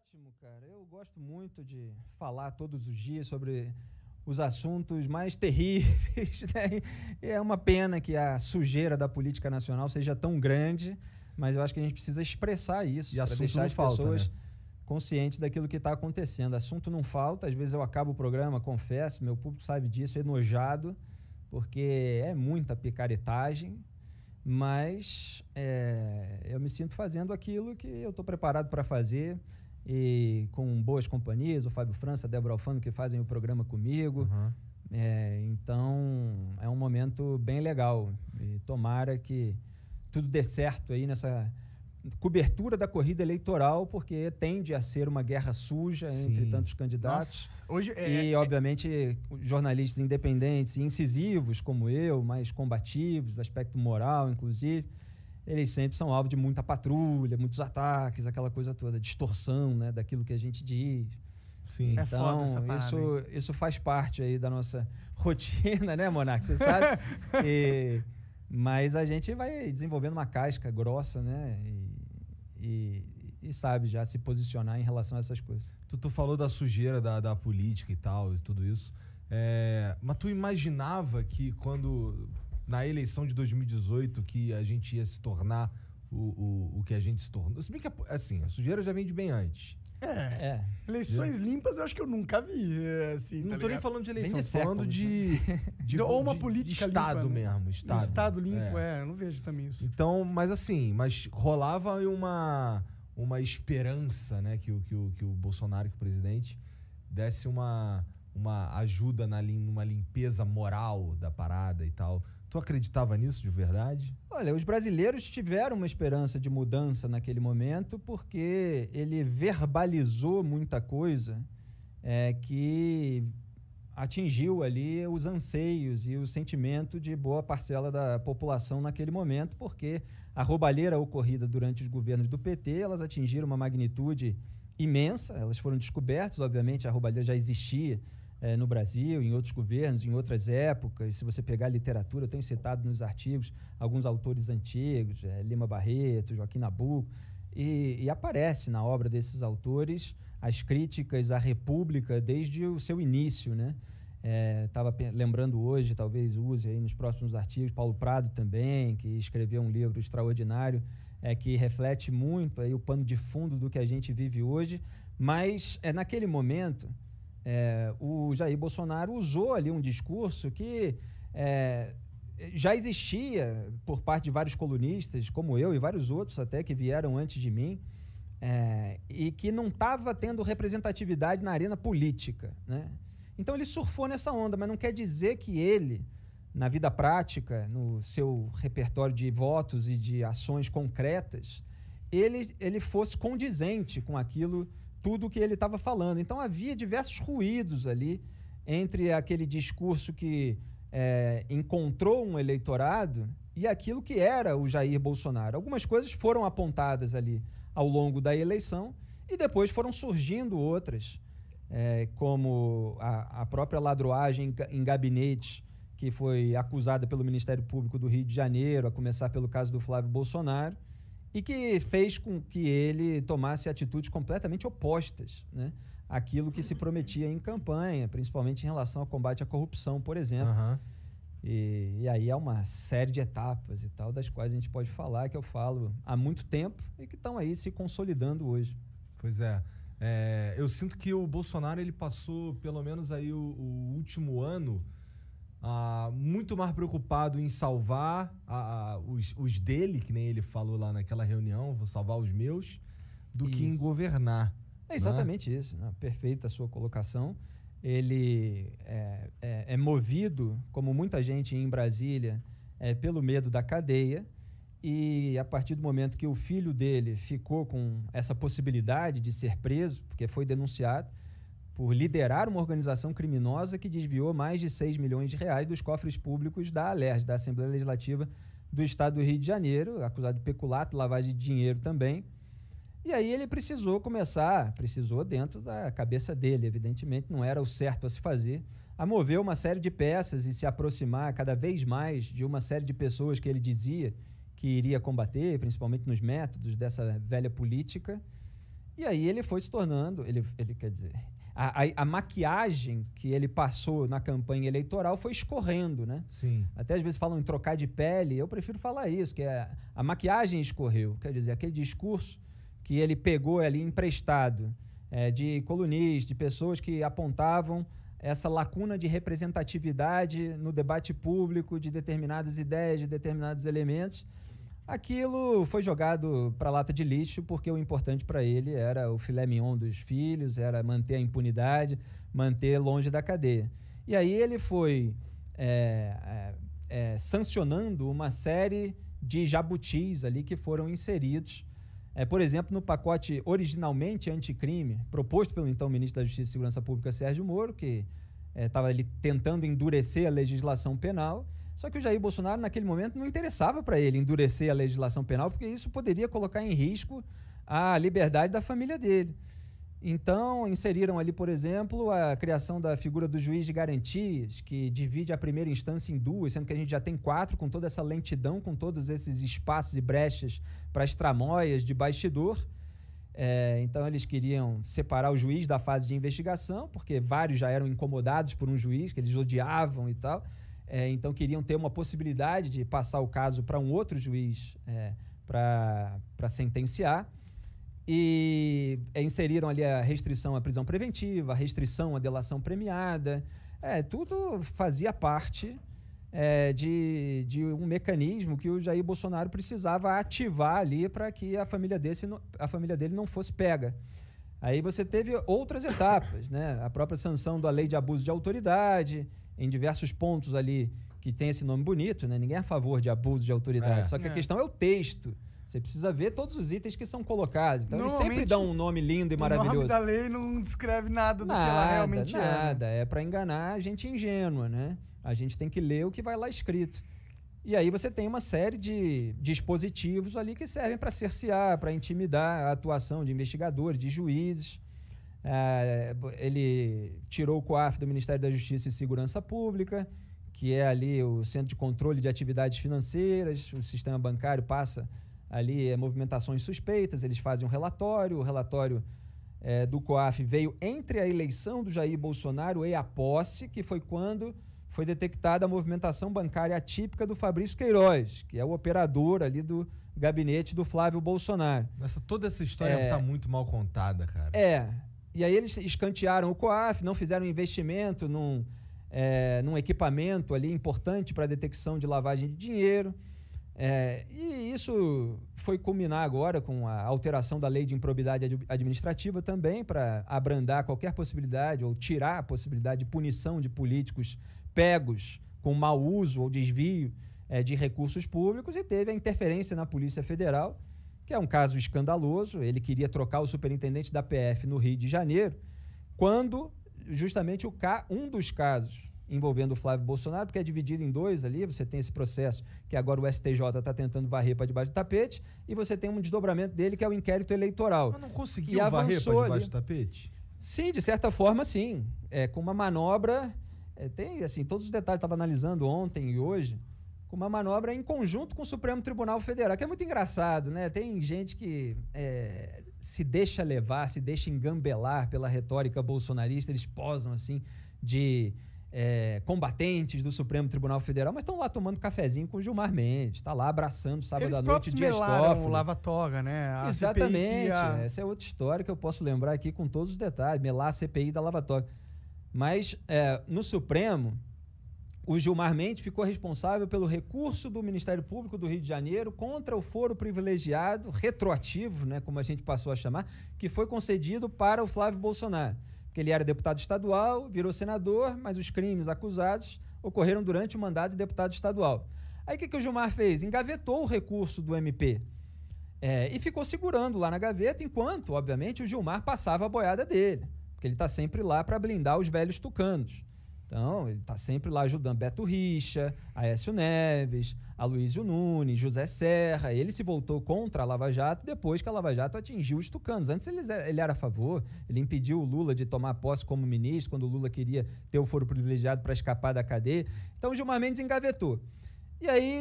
ótimo, cara. Eu gosto muito de falar todos os dias sobre os assuntos mais terríveis. Né? É uma pena que a sujeira da política nacional seja tão grande, mas eu acho que a gente precisa expressar isso para deixar as falta, né? pessoas né? conscientes daquilo que está acontecendo. Assunto não falta. Às vezes eu acabo o programa, confesso, meu público sabe disso, enojado, porque é muita picaretagem mas é, eu me sinto fazendo aquilo que eu estou preparado para fazer e com boas companhias, o Fábio França, a Débora Alfano, que fazem o programa comigo. Uhum. É, então, é um momento bem legal. E tomara que tudo dê certo aí nessa cobertura da corrida eleitoral, porque tende a ser uma guerra suja Sim. entre tantos candidatos. Nossa, hoje é, e, é, obviamente, jornalistas independentes e incisivos como eu, mais combativos, do aspecto moral, inclusive eles sempre são alvo de muita patrulha, muitos ataques, aquela coisa toda, distorção né, daquilo que a gente diz. Sim. Então, é foda então, essa parada, isso, isso faz parte aí da nossa rotina, né, Monark? Você sabe? e, mas a gente vai desenvolvendo uma casca grossa, né? E, e, e, sabe já se posicionar em relação a essas coisas. Tu, tu falou da sujeira da, da política e tal, e tudo isso. É, mas tu imaginava que quando na eleição de 2018 que a gente ia se tornar o, o, o que a gente se tornou. Se bem que, assim, a sujeira já vem de bem antes. É. é. Eleições limpas eu acho que eu nunca vi. Assim, não tá tô ligado? nem falando de eleição, de tô falando de, né? de, Ou uma de, política né? de Estado limpa, mesmo. Estado. estado limpo, é. é. eu não vejo também isso. Então, mas assim, mas rolava uma, uma esperança, né, que, o, que, o, que o Bolsonaro, que o presidente, desse uma, uma ajuda na, numa limpeza moral da parada e tal. Tu acreditava nisso de verdade? Olha, os brasileiros tiveram uma esperança de mudança naquele momento porque ele verbalizou muita coisa é, que atingiu ali os anseios e o sentimento de boa parcela da população naquele momento, porque a roubalheira ocorrida durante os governos do PT, elas atingiram uma magnitude imensa, elas foram descobertas, obviamente a roubalheira já existia é, no Brasil, em outros governos, em outras épocas. Se você pegar a literatura, eu tenho citado nos artigos alguns autores antigos, é, Lima Barreto, Joaquim Nabuco, e, e, aparece na obra desses autores as críticas à República desde o seu início, né? Estava eh, é, lembrando hoje, talvez use aí nos próximos artigos, Paulo Prado também, que escreveu um livro extraordinário é, que reflete muito aí o pano de fundo do que a gente vive hoje, mas é naquele momento é, o Jair Bolsonaro usou ali um discurso que é, já existia por parte de vários colunistas, como eu e vários outros até que vieram antes de mim, é, e que não estava tendo representatividade na arena política. Né? Então ele surfou nessa onda, mas não quer dizer que ele, na vida prática, no seu repertório de votos e de ações concretas, ele, ele fosse condizente com aquilo tudo o que ele estava falando. Então havia diversos ruídos ali entre aquele discurso que é, encontrou um eleitorado e aquilo que era o Jair Bolsonaro. Algumas coisas foram apontadas ali ao longo da eleição e depois foram surgindo outras, é, como a, a, própria ladroagem em, gabinetes, que foi acusada pelo Ministério Público do Rio de Janeiro, a começar pelo caso do Flávio Bolsonaro e que fez com que ele tomasse atitudes completamente opostas né, àquilo que se prometia em campanha, principalmente em relação ao combate à corrupção, por exemplo. Uhum. E, e, aí há uma série de etapas e tal, das quais a gente pode falar, que eu falo há muito tempo e que estão aí se consolidando hoje. Pois é. é. eu sinto que o Bolsonaro ele passou pelo menos aí o, o último ano ah, muito mais preocupado em salvar os, os, dele, que nem ele falou lá naquela reunião, vou salvar os meus, do isso. que em governar. É exatamente né? isso, né? perfeita a sua colocação. Ele é, é, é, movido, como muita gente em Brasília, é, pelo medo da cadeia. E a partir do momento que o filho dele ficou com essa possibilidade de ser preso, porque foi denunciado, por liderar uma organização criminosa que desviou mais de 6 milhões de reais dos cofres públicos da ALERJ, da Assembleia Legislativa do Estado do Rio de Janeiro, acusado de peculato, lavagem de dinheiro também. E aí ele precisou começar, precisou dentro da cabeça dele, evidentemente, não era o certo a se fazer, a mover uma série de peças e se aproximar cada vez mais de uma série de pessoas que ele dizia que iria combater, principalmente nos métodos dessa velha política. E aí ele foi se tornando, ele, ele quer dizer, a, a, a, maquiagem que ele passou na campanha eleitoral foi escorrendo, né? Sim. Até às vezes falam em trocar de pele, eu prefiro falar isso, que é, a maquiagem escorreu. Quer dizer, aquele discurso que ele pegou ali emprestado é, de colunistas, de pessoas que apontavam essa lacuna de representatividade no debate público de determinadas ideias, de determinados elementos Aquilo foi jogado para lata de lixo porque o importante para ele era o filé mignon dos filhos, era manter a impunidade, manter longe da cadeia. E aí ele foi é, é, é, sancionando uma série de jabutis ali que foram inseridos, é, por exemplo, no pacote originalmente anticrime, proposto pelo então ministro da Justiça e Segurança Pública, Sérgio Moro, que estava é, ali tentando endurecer a legislação penal só que o Jair Bolsonaro, naquele momento, não interessava para ele endurecer a legislação penal, porque isso poderia colocar em risco a liberdade da família dele. Então, inseriram ali, por exemplo, a criação da figura do juiz de garantias, que divide a primeira instância em duas, sendo que a gente já tem quatro, com toda essa lentidão, com todos esses espaços e brechas para as tramóias de bastidor. É, então, eles queriam separar o juiz da fase de investigação, porque vários já eram incomodados por um juiz, que eles odiavam e tal. É, então queriam ter uma possibilidade de passar o caso para um outro juiz é, para sentenciar. E é, inseriram ali a restrição à prisão preventiva, a restrição à delação premiada. É, tudo fazia parte é, de, de um mecanismo que o Jair Bolsonaro precisava ativar ali para que a família, desse, a família dele não fosse pega. Aí você teve outras etapas, né? A própria sanção da lei de abuso de autoridade, em diversos pontos ali que tem esse nome bonito, né? Ninguém é a favor de abuso de autoridade. É. Só que é. a questão é o texto. Você precisa ver todos os itens que são colocados. Então eles sempre dão um nome lindo e maravilhoso. O nome da lei não descreve nada do nada, que ela realmente é, né? nada. é. Nada, né? é para enganar a gente ingênua, né? A gente tem que ler o que vai lá escrito. E aí você tem uma série de dispositivos ali que servem para cercear, para intimidar a atuação de investigadores, de juízes. É, ele tirou o COAF do Ministério da Justiça e Segurança Pública, que é ali o Centro de Controle de Atividades Financeiras, o sistema bancário passa ali é, movimentações suspeitas, eles fazem um relatório, o relatório é, do COAF veio entre a eleição do Jair Bolsonaro e a posse, que foi quando foi detectada a movimentação bancária atípica do Fabrício Queiroz, que é o operador ali do gabinete do Flávio Bolsonaro. toda essa história está é, tá muito mal contada, cara. É, e aí eles escantearam o COAF, não fizeram investimento num, é, num equipamento ali importante para detecção de lavagem de dinheiro. É, e isso foi culminar agora com a alteração da lei de improbidade administrativa também para abrandar qualquer possibilidade ou tirar a possibilidade de punição de políticos pegos com mau uso ou desvio é, de recursos públicos e teve a interferência na Polícia Federal que é um caso escandaloso. Ele queria trocar o superintendente da PF no Rio de Janeiro, quando justamente o um dos casos envolvendo o Flávio Bolsonaro, porque é dividido em dois ali, você tem esse processo que agora o STJ está tentando varrer para debaixo do tapete, e você tem um desdobramento dele que é o inquérito eleitoral. Mas não conseguiu e varrer para debaixo ali. do tapete? Sim, de certa forma sim, é, com uma manobra, é, tem assim, todos os detalhes, estava analisando ontem e hoje, com uma manobra em conjunto com o Supremo Tribunal Federal, que é muito engraçado, né? Tem gente que é, se deixa levar, se deixa engambelar pela retórica bolsonarista, eles posam assim de é, combatentes do Supremo Tribunal Federal, mas estão lá tomando cafezinho com Gilmar Mendes, está lá abraçando sábado Eles à noite de Toffoli. o Lava Toga, né? A Exatamente. Essa é outra história que eu posso lembrar aqui com todos os detalhes, melar a CPI da Lava Toga. Mas é, no Supremo, o Gilmar Mendes ficou responsável pelo recurso do Ministério Público do Rio de Janeiro contra o foro privilegiado retroativo, né, como a gente passou a chamar, que foi concedido para o Flávio Bolsonaro. Porque ele era deputado estadual, virou senador, mas os crimes acusados ocorreram durante o mandato de deputado estadual. Aí o que, que o Gilmar fez? Engavetou o recurso do MP. É, e ficou segurando lá na gaveta, enquanto, obviamente, o Gilmar passava a boiada dele. Porque ele está sempre lá para blindar os velhos tucanos. Então, ele está sempre lá ajudando Beto Richa, Aécio Neves, Aloysio Nunes, José Serra. Ele se voltou contra a Lava Jato depois que a Lava Jato atingiu os tucanos. Antes ele, era a favor, ele impediu o Lula de tomar posse como ministro, quando o Lula queria ter o foro privilegiado para escapar da cadeia. Então, Gilmar Mendes engavetou. E aí.